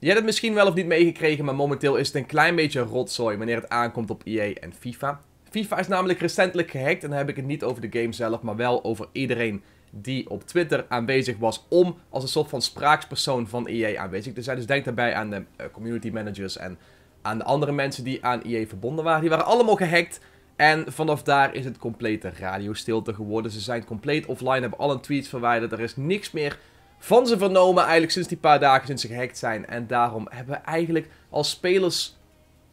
Je hebt het misschien wel of niet meegekregen, maar momenteel is het een klein beetje rotzooi wanneer het aankomt op EA en FIFA. FIFA is namelijk recentelijk gehackt en dan heb ik het niet over de game zelf, maar wel over iedereen die op Twitter aanwezig was om als een soort van spraakspersoon van EA aanwezig te zijn. Dus denk daarbij aan de eh, community managers en aan de andere mensen die aan EA verbonden waren. Die waren allemaal gehackt en vanaf daar is het complete radiostilte geworden. Ze zijn compleet offline, hebben alle tweets verwijderd, er is niks meer van ze vernomen eigenlijk sinds die paar dagen sinds ze gehackt zijn. En daarom hebben we eigenlijk als spelers,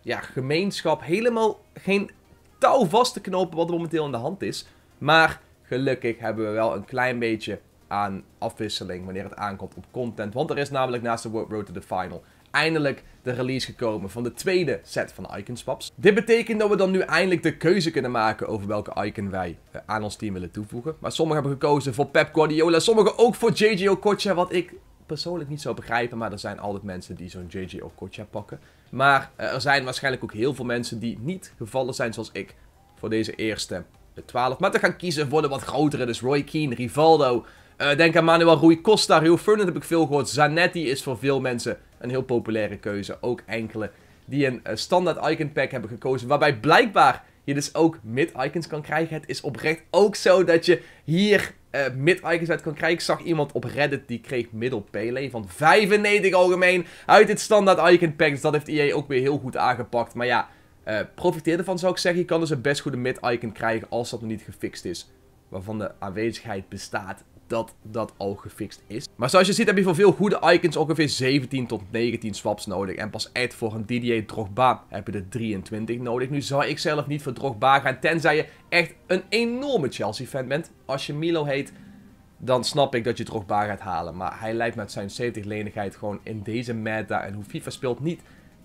ja, gemeenschap helemaal geen touw vast te knopen wat er momenteel aan de hand is. Maar gelukkig hebben we wel een klein beetje aan afwisseling wanneer het aankomt op content. Want er is namelijk naast de Road to the Final eindelijk de release gekomen van de tweede set van icon swaps. Dit betekent dat we dan nu eindelijk de keuze kunnen maken over welke icon wij eh, aan ons team willen toevoegen. Maar sommigen hebben gekozen voor Pep Guardiola, sommigen ook voor JJ Okocha, wat ik persoonlijk niet zou begrijpen, maar er zijn altijd mensen die zo'n JJ Okocha pakken. Maar eh, er zijn waarschijnlijk ook heel veel mensen die niet gevallen zijn zoals ik voor deze eerste 12. Maar te gaan kiezen voor de wat grotere, dus Roy Keane, Rivaldo, eh, denk aan Manuel Rui Costa, Rio Fernand heb ik veel gehoord. Zanetti is voor veel mensen een heel populaire keuze. Ook enkele die een eh, standaard icon pack hebben gekozen. Waarbij blijkbaar je dus ook mid-icons kan krijgen. Het is oprecht ook zo dat je hier eh, mid-icons uit kan krijgen. Ik zag iemand op Reddit die kreeg middel Pele van 95 algemeen uit het standaard icon pack. Dus dat heeft EA ook weer heel goed aangepakt. Maar ja, uh, profiteer ervan zou ik zeggen. Je kan dus een best goede mid-icon krijgen als dat nog niet gefixt is. Waarvan de aanwezigheid bestaat dat dat al gefixt is. Maar zoals je ziet heb je voor veel goede icons ongeveer 17 tot 19 swaps nodig. En pas echt voor een Didier Drogba heb je er 23 nodig. Nu zou ik zelf niet voor Drogba gaan, tenzij je echt een enorme Chelsea-fan bent. Als je Milo heet, dan snap ik dat je Drogba gaat halen. Maar hij lijkt met zijn 70 lenigheid gewoon in deze meta en hoe FIFA speelt niet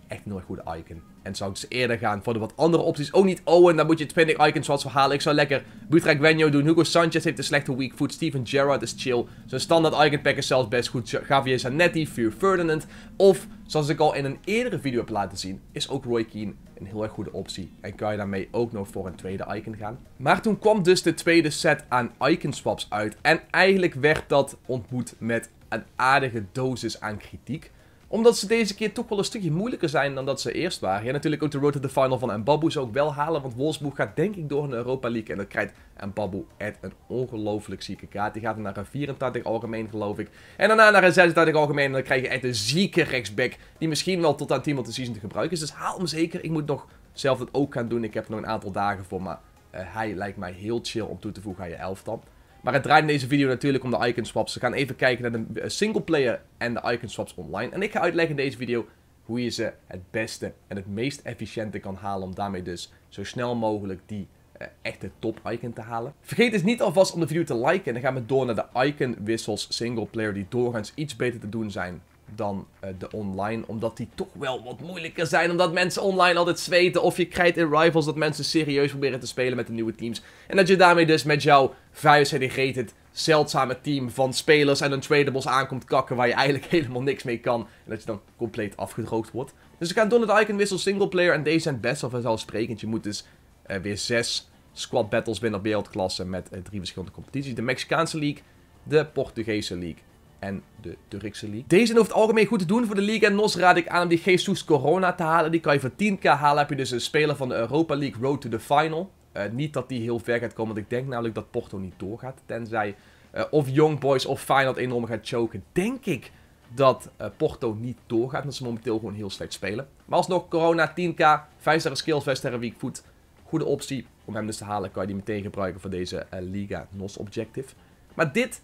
echt een goede icon. En zou ik dus eerder gaan voor de wat andere opties. Ook niet Owen, dan moet je 20 icon zoals verhalen. Ik zou lekker Butrack Wenjo doen. Hugo Sanchez heeft een slechte weak foot. Steven Gerrard is chill. Zijn standaard icon pack is zelfs best goed. Javier Zanetti, Vuur Ferdinand. Of, zoals ik al in een eerdere video heb laten zien, is ook Roy Keane een heel erg goede optie. En kan je daarmee ook nog voor een tweede icon gaan. Maar toen kwam dus de tweede set aan icon swaps uit. En eigenlijk werd dat ontmoet met een aardige dosis aan kritiek omdat ze deze keer toch wel een stukje moeilijker zijn dan dat ze eerst waren. Ja, natuurlijk ook de road to the final van Mbabu zou ook wel halen. Want Wolfsburg gaat denk ik door een Europa League. En dan krijgt Mbabu echt een ongelooflijk zieke kaart. Die gaat naar een 84 algemeen geloof ik. En daarna naar een 86 algemeen. En dan krijg je echt een zieke rechtsback. Die misschien wel tot aan 10 de season te gebruiken is. Dus haal hem zeker. Ik moet nog zelf dat ook gaan doen. Ik heb er nog een aantal dagen voor. Maar eh, hij lijkt mij heel chill om toe te voegen aan je elftal. Maar het draait in deze video natuurlijk om de icon swaps. We gaan even kijken naar de eh, single player en de icon swaps online. En ik ga uitleggen in deze video hoe je ze het beste en het meest efficiënte kan halen. Om daarmee dus zo snel mogelijk die eh, echte top icon te halen. Vergeet dus niet alvast om de video te liken. En dan gaan we door naar de icon wissels single player die doorgaans iets beter te doen zijn dan eh, de online. Omdat die toch wel wat moeilijker zijn. Omdat mensen online altijd zweten. Of je krijgt in rivals dat mensen serieus proberen te spelen met de nieuwe teams. En dat je daarmee dus met jouw vuist-rated e zeldzame team van spelers en een aankomt kakken waar je eigenlijk helemaal niks mee kan. En dat je dan compleet afgedroogd wordt. Dus ik ga Donald Icon wissel singleplayer en deze zijn best wel vanzelfsprekend. Je moet dus eh, weer zes squad battles binnen op wereldklasse met eh, drie verschillende competities. De Mexicaanse League, de Portugese League en de Turkse League. Deze hoeft het algemeen goed te doen voor de Liga NOS raad ik aan om die Jesus Corona te halen. Die kan je voor 10k halen. Heb je dus een speler van de Europa League Road to the Final. Eh, niet dat die heel ver gaat komen, want ik denk namelijk dat Porto niet doorgaat. Tenzij eh, of Young Boys of Feyenoord enorm gaat choken. Denk ik dat eh, Porto niet doorgaat, omdat ze momenteel gewoon heel slecht spelen. Maar alsnog, Corona 10k, 5 sterren skills, 5 sterren weak foot. Goede optie om hem dus te halen. Kan je die meteen gebruiken voor deze Liga NOS Objective. Maar dit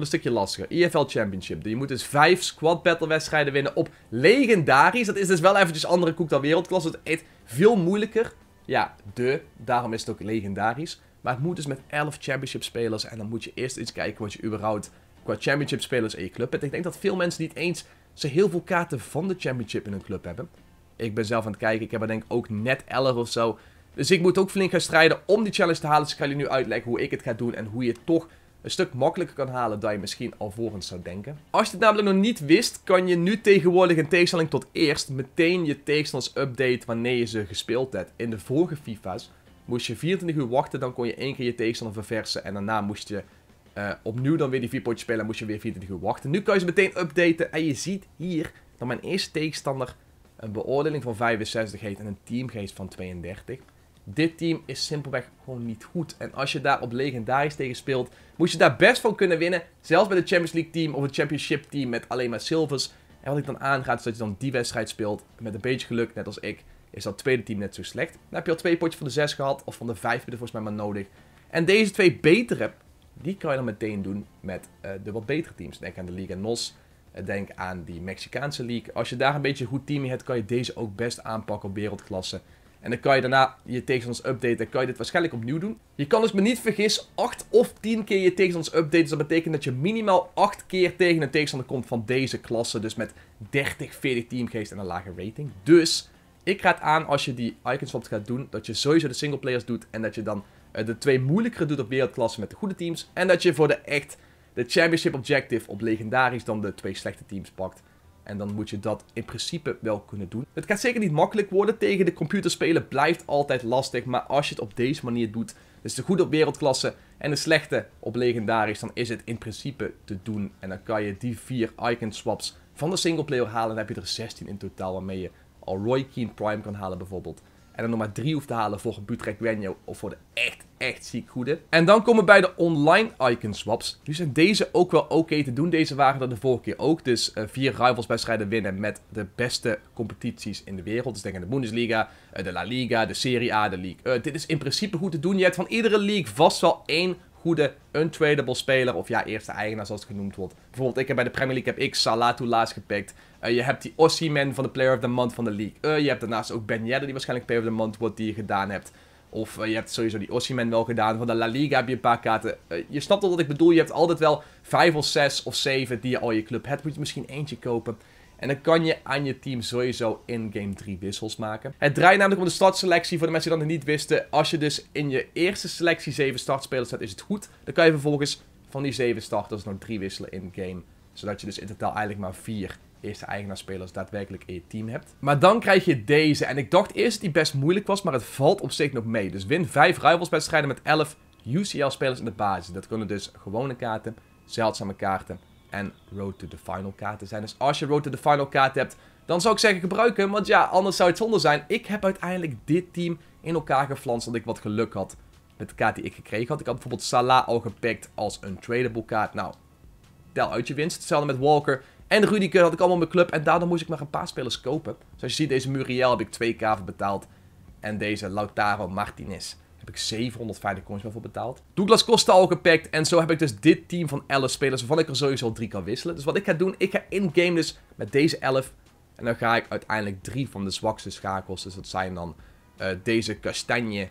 een stukje lastiger. EFL Championship. Je moet dus vijf squad battle wedstrijden winnen op legendarisch. Dat is dus wel eventjes andere koek dan wereldklasse. Dus het is veel moeilijker. Ja, de. Daarom is het ook legendarisch. Maar het moet dus met 11 championship spelers. En dan moet je eerst eens kijken wat je überhaupt qua championship spelers in je club hebt. Ik denk dat veel mensen niet eens ze heel veel kaarten van de championship in hun club hebben. Ik ben zelf aan het kijken. Ik heb er denk ik ook net 11 of zo. Dus ik moet ook flink gaan strijden om die challenge te halen. Dus ik ga jullie nu uitleggen hoe ik het ga doen en hoe je toch een stuk makkelijker kan halen dan je misschien alvorens zou denken. Als je het namelijk nog niet wist, kan je nu tegenwoordig in tegenstelling tot eerst meteen je tegenstanders updaten wanneer je ze gespeeld hebt. In de vorige FIFA's moest je 24 uur wachten, dan kon je één keer je tegenstander verversen en daarna moest je eh, opnieuw dan weer die potjes spelen en moest je weer 24 uur wachten. Nu kan je ze meteen updaten en je ziet hier dat mijn eerste tegenstander een beoordeling van 65 heeft en een teamgeest van 32. Dit team is simpelweg gewoon niet goed. En als je daar op legendarisch tegen speelt, moet je daar best van kunnen winnen. Zelfs bij de Champions League team of het Championship team met alleen maar silvers. En wat ik dan aanraad is dat je dan die wedstrijd speelt. Met een beetje geluk, net als ik, is dat tweede team net zo slecht. Dan heb je al twee potjes van de zes gehad. Of van de vijf heb je volgens mij maar nodig. En deze twee betere, die kan je dan meteen doen met eh, de wat betere teams. Denk aan de Liga NOS. Eh, denk aan die Mexicaanse league. Als je daar een beetje een goed team in hebt, kan je deze ook best aanpakken op wereldklasse. En dan kan je daarna je tegenstanders updaten. Dan kan je dit waarschijnlijk opnieuw doen. Je kan dus me niet vergis 8 of 10 keer je tegenstanders updaten. Dus dat betekent dat je minimaal 8 keer tegen een tegenstander komt van deze klasse. Dus met 30, 40 teamgeest en een lage rating. Dus ik raad aan als je die icon swaps gaat doen. Dat je sowieso de single players doet. En dat je dan eh, de twee moeilijkere doet op wereldklasse met de goede teams. En dat je voor de echt de championship objective op legendarisch dan de twee slechte teams pakt. En dan moet je dat in principe wel kunnen doen. Het gaat zeker niet makkelijk worden. Tegen de computer spelen blijft altijd lastig. Maar als je het op deze manier doet, dus de goede op wereldklasse en de slechte op legendarisch, dan is het in principe te doen. En dan kan je die vier icon swaps van de singleplayer halen. En dan heb je er 16 in totaal waarmee je al Roy Keen Prime kan halen bijvoorbeeld. En dan nog maar 3 hoeft te halen voor een Butrek Wenjo of voor de echt echt ziek goede En dan komen we bij de online icon swaps. Nu zijn deze ook wel oké te doen. Deze waren er de vorige keer ook. Dus eh, vier rivals wedstrijden winnen met de beste competities in de wereld. Dus denk aan de Bundesliga, eh, de La Liga, de Serie A, de League. Uh, dit is in principe goed te doen. Je hebt van iedere league vast wel één goede untradable speler. Of ja, eerste eigenaar zoals het genoemd wordt. Bijvoorbeeld, ik heb bij de Premier League heb ik Salah laatst gepikt. je hebt die Osimhen van de Player of the Month van de League. Uh, je hebt daarnaast ook Ben Yedder, die waarschijnlijk Player of the Month wordt, die je gedaan hebt. Of eh, je hebt sowieso die Ossiman wel gedaan. Van de La Liga heb je een paar kaarten. Eh, je snapt al wat ik bedoel. Je hebt altijd wel vijf of zes of zeven die je al je club hebt. Moet je misschien eentje kopen. En dan kan je aan je team sowieso in-game 3 wissels maken. Het draait namelijk om de startselectie. Voor de mensen die dat niet wisten. Als je dus in je eerste selectie 7 startspelers staat, is het goed. Dan kan je vervolgens van die 7 starters nog 3 wisselen in-game. Zodat je dus in totaal eigenlijk maar 4 eerste eigenaarspelers daadwerkelijk in je team hebt. Maar dan krijg je deze. En ik dacht eerst dat die best moeilijk was, maar het valt op zich nog mee. Dus win 5 wedstrijden met 11 UCL-spelers in de basis. Dat kunnen dus gewone kaarten, zeldzame kaarten en Road to the Final kaarten zijn. Dus als je Road to the Final kaart hebt, dan zou ik zeggen gebruik hem. Want ja, anders zou het zonde zijn. Ik heb uiteindelijk dit team in elkaar geflanst omdat ik wat geluk had met de kaart die ik gekregen had. Ik had bijvoorbeeld Salah al gepikt als een tradable kaart. Nou, tel uit je winst. Hetzelfde met Walker. En Rudiger had ik allemaal in mijn club. En daardoor moest ik maar een paar spelers kopen. Zoals je ziet, deze Muriel heb ik 2k voor betaald. En deze Lautaro Martinez heb ik 750 coins voor betaald. Douglas Costa al gepakt. En zo heb ik dus dit team van 11 spelers. Waarvan ik er sowieso 3 kan wisselen. Dus wat ik ga doen, ik ga in-game dus met deze 11. En dan ga ik uiteindelijk drie van de zwakste schakels. Dus dat zijn dan eh, deze Castagne.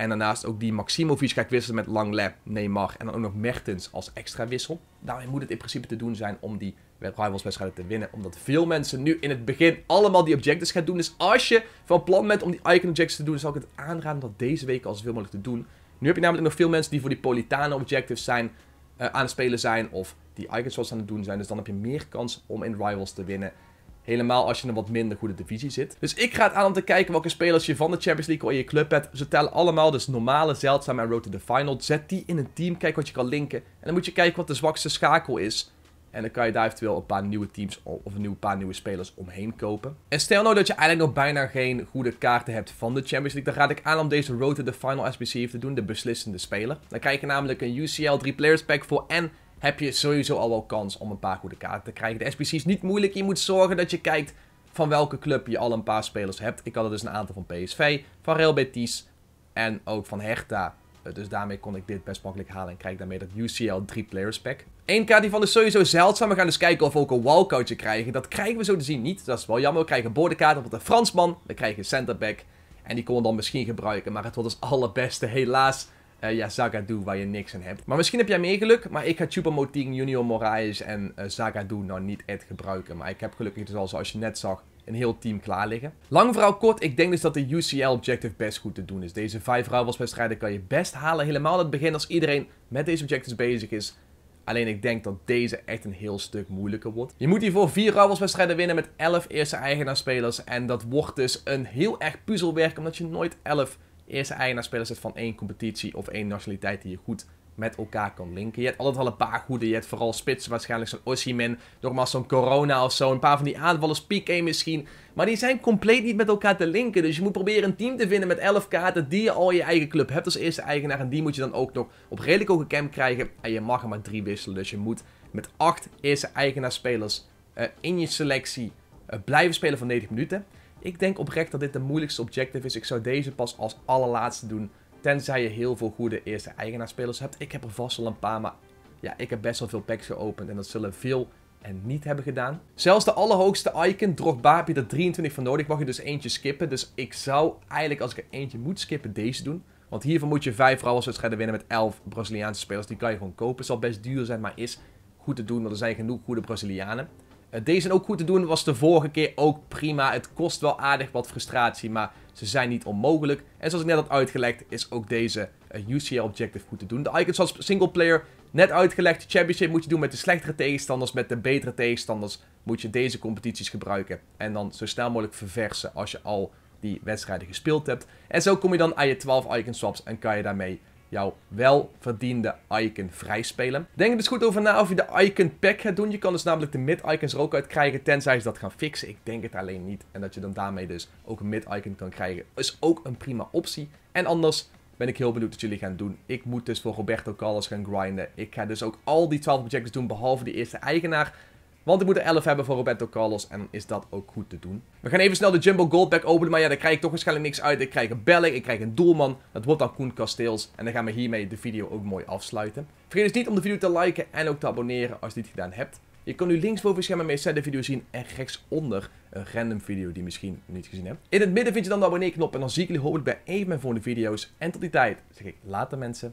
En daarnaast ook die Maximovic ga ik wisselen met Langlap, Neymar en dan ook nog Mertens als extra wissel. Daarmee moet het in principe te doen zijn om die Rivals wedstrijden te winnen. Omdat veel mensen nu in het begin allemaal die objectives gaan doen. Dus als je van plan bent om die icon objectives te doen, zal ik het aanraden om dat deze week al zoveel mogelijk te doen. Nu heb je namelijk nog veel mensen die voor die Politano objectives zijn, eh, aan het spelen zijn of die icon shots aan het doen zijn. Dus dan heb je meer kans om in Rivals te winnen. Helemaal als je in een wat minder goede divisie zit. Dus ik ga het aan om te kijken welke spelers je van de Champions League al in je club hebt. Ze tellen allemaal, dus normale, zeldzame en road to the final. Zet die in een team, kijk wat je kan linken. En dan moet je kijken wat de zwakste schakel is. En dan kan je daar eventueel een paar nieuwe teams of een paar nieuwe spelers omheen kopen. En stel nou dat je eigenlijk nog bijna geen goede kaarten hebt van de Champions League. Dan raad ik aan om deze Road to the Final SBC te doen, de beslissende speler. Dan krijg je namelijk een UCL 3 Players Pack voor en heb je sowieso al wel kans om een paar goede kaarten te krijgen. De SBC is niet moeilijk. Je moet zorgen dat je kijkt van welke club je al een paar spelers hebt. Ik had er dus een aantal van PSV, van Real Betis en ook van Hertha. Eh, dus daarmee kon ik dit best makkelijk halen en krijg daarmee dat UCL 3 players pack. Eén kaart die van is sowieso zeldzaam. We gaan dus kijken of we ook een walkoutje krijgen. Dat krijgen we zo te zien niet. Dat is wel jammer. We krijgen een bordenkaart op een Fransman. We krijgen een centerback. En die kon we dan misschien gebruiken. Maar het wordt het allerbeste helaas uh, ja, Zagadou waar je niks aan hebt. Maar misschien heb jij meer geluk, maar ik ga Chupamoting, Junior Moraes en uh, eh, Zagadou nou niet echt gebruiken. Maar ik heb gelukkig dus al, zoals je net zag, een heel team klaar liggen. Lang verhaal kort, ik denk dus dat de UCL objective best goed te doen is. Deze vijf wedstrijden kan je best halen, helemaal aan het begin als iedereen met deze objectives bezig is. Alleen ik denk dat deze echt een heel stuk moeilijker wordt. Je moet hiervoor vier wedstrijden winnen met 11 eerste eigenaarspelers. En dat wordt dus een heel erg puzzelwerk, omdat je nooit 11 eerste eigenaar het van één competitie of één nationaliteit die je goed met elkaar kan linken. Je hebt altijd wel een paar goede. Je hebt vooral spitsen waarschijnlijk, zo'n Ossiman, nogmaals zo'n Corona of zo. Een paar van die aanvallers, Piqué misschien. Maar die zijn compleet niet met elkaar te linken. Dus je moet proberen een team te vinden met 11 kaarten die je al je eigen club hebt als eerste eigenaar. En die moet je dan ook nog op redelijk hoge cam krijgen. En je mag er maar drie wisselen. Dus je moet met acht eerste eigenaar spelers eh, in je selectie eh, blijven spelen voor 90 minuten. Ik denk oprecht dat dit de moeilijkste objective is. Ik zou deze pas als allerlaatste doen. Tenzij je heel veel goede eerste eigenaarspelers hebt. Ik heb er vast wel een paar, maar ja, ik heb best wel veel packs geopend. En dat zullen veel en niet hebben gedaan. Zelfs de allerhoogste icon, Drogba, heb je er 23 van nodig. Mag je dus eentje skippen. Dus ik zou eigenlijk, als ik er eentje moet skippen, deze doen. Want hiervoor moet je 5 vrouwenwedstrijden winnen met 11 Braziliaanse spelers. Die kan je gewoon kopen. Zal best duur zijn, maar is goed te doen. Want er zijn genoeg goede Brazilianen. Eh, deze ook goed te doen, was de vorige keer ook prima. Het kost wel aardig wat frustratie, maar ze zijn niet onmogelijk. En zoals ik net had uitgelegd, is ook deze eh, UCL Objective goed te doen. De icons als singleplayer, net uitgelegd. Championship moet je doen met de slechtere tegenstanders, met de betere tegenstanders moet je deze competities gebruiken. En dan zo snel mogelijk verversen als je al die wedstrijden gespeeld hebt. En zo kom je dan aan je 12 icon swaps en kan je daarmee jouw welverdiende icon vrijspelen. Denk er dus goed over na of je de icon pack gaat doen. Je kan dus namelijk de mid-icons er ook uit krijgen, tenzij ze dat gaan fixen. Ik denk het alleen niet. En dat je dan daarmee dus ook een mid-icon kan krijgen, is ook een prima optie. En anders ben ik heel benieuwd wat jullie gaan doen. Ik moet dus voor Roberto Carlos gaan grinden. Ik ga dus ook al die 12 objectives doen, behalve die eerste eigenaar. Want ik moet er 11 hebben voor Roberto Carlos. En is dat ook goed te doen. We gaan even snel de Jumbo Goldback openen. Maar ja, daar krijg ik toch waarschijnlijk niks uit. Ik krijg een Belling, ik krijg een doelman. Dat wordt dan Koen Kasteels. En dan gaan we hiermee de video ook mooi afsluiten. Vergeet dus niet om de video te liken en ook te abonneren als je dit gedaan hebt. Je kan nu linksboven schermen scherm een de video zien en rechtsonder een random video die je misschien niet gezien hebt. In het midden vind je dan de abonneerknop en dan zie ik jullie hopelijk bij een van mijn volgende video's. En tot die tijd zeg ik later mensen.